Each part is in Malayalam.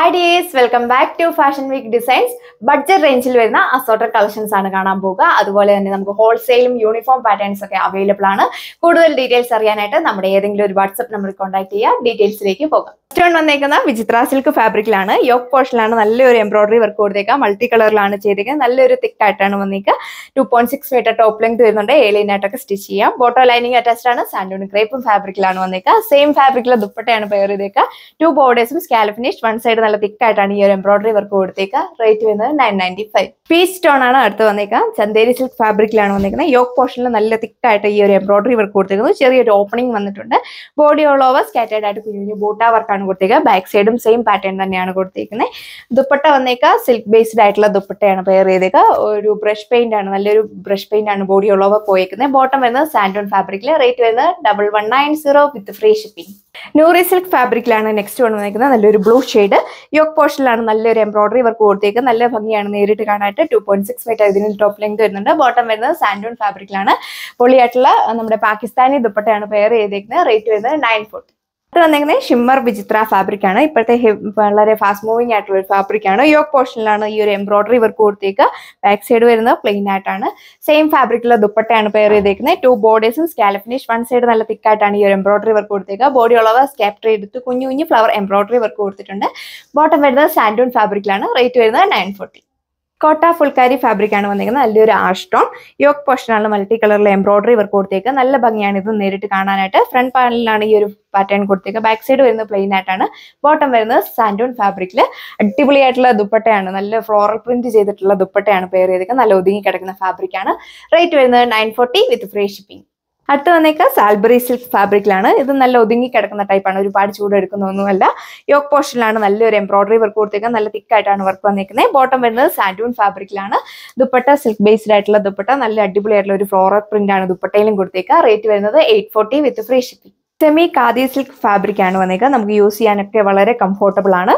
hi dears welcome back to fashion week designs budget റേഞ്ചിൽ വരുന്ന അസോട്ടർ കളക്ഷൻസ് ആണ് കാണാൻ പോകുക അതുപോലെ തന്നെ നമുക്ക് ഹോൾസെയിലും യൂണിഫോം പാറ്റേൺസ് ഒക്കെ അവൈലബിൾ ആണ് കൂടുതൽ ഡീറ്റെയിൽസ് അറിയാനായിട്ട് നമ്മുടെ ഏതെങ്കിലും ഒരു വാട്സ്ആപ്പ് നമ്പറിൽ കോൺടാക്ട് ചെയ്യുക ഡീറ്റെയിൽസിലേക്ക് പോകാം ഫസ്റ്റ് വൺ വന്നേക്കുന്ന വിചിത്ര സിൽക്ക് ഫാബ്രിക്കിലാണ് യോക്ക് പോർഷനിലാണ് നല്ലൊരു എംബ്രോയിഡറി വർക്ക് കൊടുത്തേക്കുക മൾട്ടി കളറിലാണ് ചെയ്തേക്കുന്നത് നല്ലൊരു തിക്ക് ആയിട്ടാണ് വന്നേക്കുക two point six metre top length വരുന്നുണ്ട് ആയിട്ടൊക്കെ സ്റ്റിച്ച് ചെയ്യാം ബോട്ടോ ലൈനിങ് അറ്റാച്ച്ഡ് ആണ് സാൻഡൂണി ക്രേപ്പും ഫാബ്രിക്കിലാണ് വന്നേക്കുക സെയിം ഫാബ്രിക്കിലെ ദുപ്പട്ടയാണ് പെയർ ചെയ്തേക്കുക ടു ബോർഡേഴ്സും സ്കാലഫിനിഷ് വൺ സൈഡ് നല്ല തിക്കായിട്ടാണ് ഈ ഒരു എംബ്രോയിഡറി വർക്ക് കൊടുത്തേക്കുക റേറ്റ് വരുന്നത് nine ninety five piece stone ആണ് അടുത്ത് വന്നേക്കാം ചന്തേരി സിൽക്ക് ഫാബ്രിക്കിലാണ് വന്നേക്കുന്നത് യോക്ക് പോർഷനിൽ നല്ല തിക്കായിട്ട് ഈ ഒരു എംബ്രോയിഡറി വർക്ക് കൊടുത്തേക്കുന്നു ചെറിയൊരു ഓപ്പണിംഗ് വന്നിട്ടുണ്ട് ബോഡി ഓൾ ഓവർ സ്കാറ്റേഡ് ആയിട്ട് കുഞ്ഞു കുഞ്ഞു ബൂട്ടാ വർക്കാണ് കൊടുത്തേക്കുക ബാക്ക് സൈഡും സെയിം പാറ്റേൺ തന്നെയാണ് കൊടുത്തേക്കുന്നത് ദുപ്പട്ട വന്നേക്കാം സിൽക്ക് ബേസ്ഡ് ആയിട്ടുള്ള ദുപ്പട്ടയാണ് പെയർ ചെയ്തേക്കുക ഒരു ബ്രഷ് പെയിന്റ് ആണ് നല്ലൊരു ബ്രഷ് പെയിന്റ് ആണ് ബോഡി ഓൾ ഓവർ പോയേക്കുന്നത് ബോട്ടം വരുന്നത് സാൻഡോൺ ഫാബ്രിക്കിൽ റേറ്റ് വരുന്നത് double one nine zero with free shipping നൂറി സിൽക്ക് ഫാബ്രിക്കിലാണ് നെക്സ്റ്റ് വൺ വന്നിരിക്കുന്നത് നല്ലൊരു ബ്ലൂ ഷെയ്ഡ് യോക്ക് പോർഷനിലാണ് നല്ലൊരു എംബ്രോയിഡറി വർക്ക് കൊടുത്തേക്കുന്നത് നല്ല ഭംഗിയാണ് നേരിട്ട് കാണാനായിട്ട് ടു പോയിന്റ് സിക്സ് മീറ്റർ ഇതിന് ടോപ്പ് ലെങ്ത് വരുന്നുണ്ട് ബോട്ടം വരുന്നത് സാൻഡോൺ ഫാബ്രിക്കിലാണ് പൊളിയായിട്ടുള്ള നമ്മുടെ പാകിസ്ഥാനി ദുപ്പട്ടയാണ് പെയർ ചെയ്തേക്കുന്നത് റേറ്റ് വരുന്നത് നയൻ ഫോർട്ടി അത് വന്നേക്കുന്നത് ഷിമ്മർ വിചിത്ര ഫാബ്രിക് ആണ് ഇപ്പോഴത്തെ വളരെ ഫാസ്റ്റ് മൂവിങ് ആയിട്ടുള്ള ഒരു ഫാബ്രിക് ആണ് യോക്ക് പോർഷനിലാണ് ഈ ഒരു എംബ്രോയിഡറി വർക്ക് കൊടുത്തേക്ക് ബാക്ക് സൈഡ് വരുന്നത് പ്ലെയിൻ ആയിട്ടാണ് സെയിം ഫാബ്രിക്കിലെ ദുപ്പട്ടയാണ് പെയർ ചെയ്തേക്കുന്നത് ടു ബോഡീസും സ്കാല ഫിനിഷ് വൺ സൈഡ് നല്ല തിക്ക് ആയിട്ടാണ് ഈ ഒരു എംബ്രോയിഡറി വർക്ക് കൊടുത്തേക്ക് ബോഡി ഉള്ളവർ സ്കാപ്റ്റർ എടുത്ത് കുഞ്ഞു കുഞ്ഞു ഫ്ലവർ എംബ്രോയിഡറി വർക്ക് കൊടുത്തിട്ടുണ്ട് ബോട്ടം വരുന്നത് സാൻഡൂൺ ഫാബ്രിക്കിലാണ് റേറ്റ് വരുന്നത് nine forty Kota phulkari fabric ആണ് വന്നിരിക്കുന്നത് നല്ലൊരു ആഷ്ടോൺ യോക്ക് പോർഷനാണ് മൾട്ടി കളറിൽ എംബ്രോയിഡറി വർക്ക് കൊടുത്തേക്കുക നല്ല ഭംഗിയാണ് ഇത് നേരിട്ട് കാണാനായിട്ട് ഫ്രണ്ട് പാനലിലാണ് ഈ ഒരു പാറ്റേൺ കൊടുത്തേക്കുക ബാക്ക് സൈഡ് വരുന്നത് പ്ലെയിൻ ആയിട്ടാണ് ബോട്ടം വരുന്നത് സാൻഡോൺ ഫാബ്രിക്കിൽ അടിപൊളിയായിട്ടുള്ള ദുപ്പട്ടയാണ് നല്ല ഫ്ലോറൽ പ്രിന്റ് ചെയ്തിട്ടുള്ള ദുപ്പട്ടയാണ് പെയർ ചെയ്തേക്കുക നല്ല ഒതുങ്ങി കിടക്കുന്ന ഫാബ്രിക് ആണ് റേറ്റ് വരുന്നത് nine forty with free shipping അടുത്ത് വന്നേക്കാം സാൽബറി സിൽക്ക് ഫാബ്രിക്കിലാണ് ഇത് നല്ല ഒതുങ്ങി കിടക്കുന്ന ടൈപ്പാണ് ഒരുപാട് ചൂടെടുക്കുന്നൊന്നുമല്ല യോക്ക് പോർഷനിലാണ് നല്ലൊരു എംബ്രോയിഡറി വർക്ക് കൊടുത്തേക്കാം നല്ല തിക്കായിട്ടാണ് വർക്ക് വന്നേക്കുന്നത് ബോട്ടം വരുന്നത് സാൻഡൂൺ ഫാബ്രിക്കിലാണ് ദുപ്പട്ട സിൽക്ക് ബേസ്ഡ് ആയിട്ടുള്ള ദുപ്പട്ട നല്ല അടിപൊളിയായിട്ടുള്ള ഒരു ഫ്ലോറൽ പ്രിന്റ് ആണ് ദുപ്പട്ടയിലും കൊടുത്തേക്കുക റേറ്റ് വരുന്നത് eight with free shipping semi khadi silk fabric ആണ് വന്നേക്കുന്നത് നമുക്ക് യൂസ് ചെയ്യാനൊക്കെ വളരെ കംഫോർട്ടബിൾ ആണ്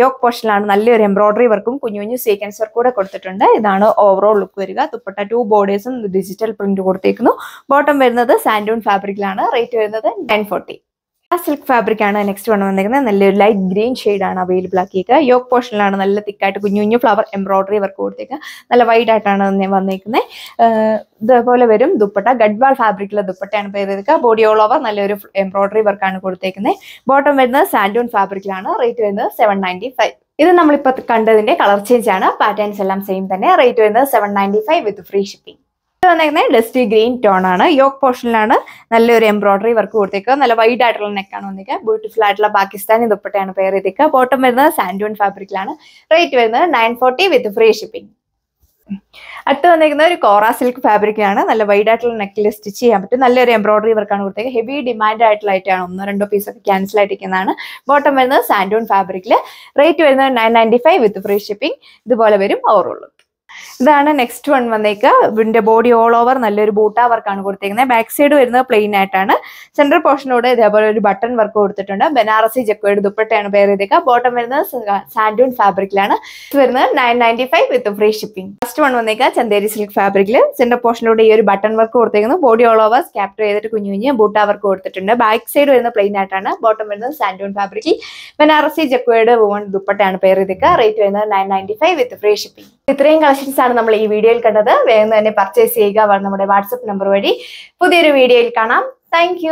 യോക്ക് പോർഷനിലാണ് നല്ലൊരു എംബ്രോയിഡറി വർക്കും കുഞ്ഞു കുഞ്ഞു സീക്വൻസ് വർക്ക് കൂടെ കൊടുത്തിട്ടുണ്ട് ഇതാണ് ഓവറോൾ ലുക്ക് വരിക തുപ്പട്ട ടു ബോർഡേഴ്സും ഡിജിറ്റൽ പ്രിന്റ് കൊടുത്തേക്കുന്നു ബോട്ടം വരുന്നത് സാൻഡൂൺ ഫാബ്രിക്കിലാണ് റേറ്റ് വരുന്നത് നയൻ ഫോർട്ടി ആ സിൽക്ക് ഫാബ്രിക് ആണ് നെക്സ്റ്റ് വൺ വന്നിരിക്കുന്നത് നല്ലൊരു ലൈറ്റ് ഗ്രീൻ ആണ് അവൈലബിൾ ആക്കിയേക്കുക യോക്ക് പോർഷനിലാണ് നല്ല തിക്കായിട്ട് കുഞ്ഞു കുഞ്ഞു ഫ്ലവർ എംബ്രോയിഡറി വർക്ക് കൊടുത്തേക്കുക നല്ല വൈഡ് ആയിട്ടാണ് വന്നേക്കുന്നത് ഇതേപോലെ വരും ദുപ്പട്ട ഗഡ്വാൾ ഫാബ്രിക്കിലെ ദുപ്പട്ടയാണ് പേര് ചെയ്തേക്കുക ബോഡി ഓൾ ഓവർ നല്ലൊരു എംബ്രോയിഡറി വർക്കാണ് കൊടുത്തേക്കുന്നത് ബോട്ടം വരുന്നത് സാൻഡൂൺ ഫാബ്രിക്കിലാണ് റേറ്റ് വരുന്നത് സെവൻ നയൻറ്റി ഫൈവ് ഇത് നമ്മളിപ്പോൾ കണ്ടതിൻ്റെ കളർ ചേഞ്ച് ആണ് പാറ്റേൺസ് എല്ലാം സെയിം തന്നെ റേറ്റ് വരുന്നത് seven ninety five with free shipping dusty green tone ആണ് യോക്ക് പോർഷനിലാണ് നല്ലൊരു എംബ്രോയിഡറി വർക്ക് കൊടുത്തേക്കുക നല്ല വൈഡ് ആയിട്ടുള്ള നെക്കാണ് വന്നിരിക്കുക ബ്യൂട്ടിഫുൾ ആയിട്ടുള്ള പാകിസ്ഥാനി ദുപ്പട്ടയാണ് പെയർ ചെയ്തേക്കുക ബോട്ടം വരുന്നത് സാൻഡൂൺ ഫാബ്രിക്കിലാണ് റേറ്റ് വരുന്നത് nine forty with free shipping അടുത്ത് വന്നിരിക്കുന്നത് ഒരു കോറ സിൽക്ക് ഫാബ്രിക്കാണ് നല്ല വൈഡ് ആയിട്ടുള്ള നെക്കിൽ സ്റ്റിച്ച് ചെയ്യാൻ പറ്റും നല്ലൊരു എംബ്രോയിഡറി വർക്കാണ് കൊടുത്തേക്കുക ഹെവി ഡിമാൻഡ് ആയിട്ടുള്ള ഐറ്റമാണ് ഒന്നോ രണ്ടോ പീസൊക്കെ ക്യാൻസൽ ആയിട്ടിരിക്കുന്നതാണ് ബോട്ടം വരുന്നത് സാൻഡൂൺ ഫാബ്രിക്കിൽ റേറ്റ് വരുന്നത് nine ninety five with free shipping ഇതുപോലെ വരും ഓവറോളും ഇതാണ് നെക്സ്റ്റ് വൺ വന്നേക്ക് ഇതിന്റെ ബോഡി ഓൾ ഓവർ നല്ലൊരു ബൂട്ടാ വർക്കാണ് കൊടുത്തേക്കുന്നത് ബാക്ക് സൈഡ് വരുന്നത് പ്ലെയിൻ ആയിട്ടാണ് സെൻട്രൽ പോർഷനോട് ഇതേപോലെ ഒരു ബട്ടൺ വർക്ക് കൊടുത്തിട്ടുണ്ട് ബനാറസി ജക്കോയുടെ ദുപ്പട്ടയാണ് പേര് ചെയ്തേക്കുക ബോട്ടം വരുന്നത് സാൻഡൂൺ ഫാബ്രിക്കിലാണ് ഇത് വരുന്നത് nine ninety five with free shipping first one വന്നേക്കുക ചന്തേരി സിൽക്ക് ഫാബ്രിക്കിൽ സെൻട്രൽ പോർഷനോട് ഈ ഒരു ബട്ടൺ വർക്ക് കൊടുത്തേക്കുന്നു ബോഡി ഓൾ ഓവർ ക്യാപ്ചർ ചെയ്തിട്ട് കുഞ്ഞു കുഞ്ഞ് ബൂട്ടാ വർക്ക് കൊടുത്തിട്ടുണ്ട് ബാക്ക് സൈഡ് വരുന്നത് പ്ലെയിൻ ആയിട്ടാണ് ബോട്ടം വരുന്നത് സാൻഡൂൺ ഫാബ്രിക്കിൽ ബനാറസി ജക്കോയുടെ വൺ ദുപ്പട്ടയാണ് പേര് ചെയ്തേക്കുക റേറ്റ് വരുന്നത് nine ninety five with free shipping ഇത്രയും കളക്ഷൻ കളക്ഷൻസ് ആണ് നമ്മൾ ഈ വീഡിയോയിൽ കണ്ടത് വേഗം തന്നെ പർച്ചേസ് ചെയ്യുക നമ്മുടെ വാട്സപ്പ് നമ്പർ വഴി പുതിയൊരു വീഡിയോയിൽ കാണാം താങ്ക്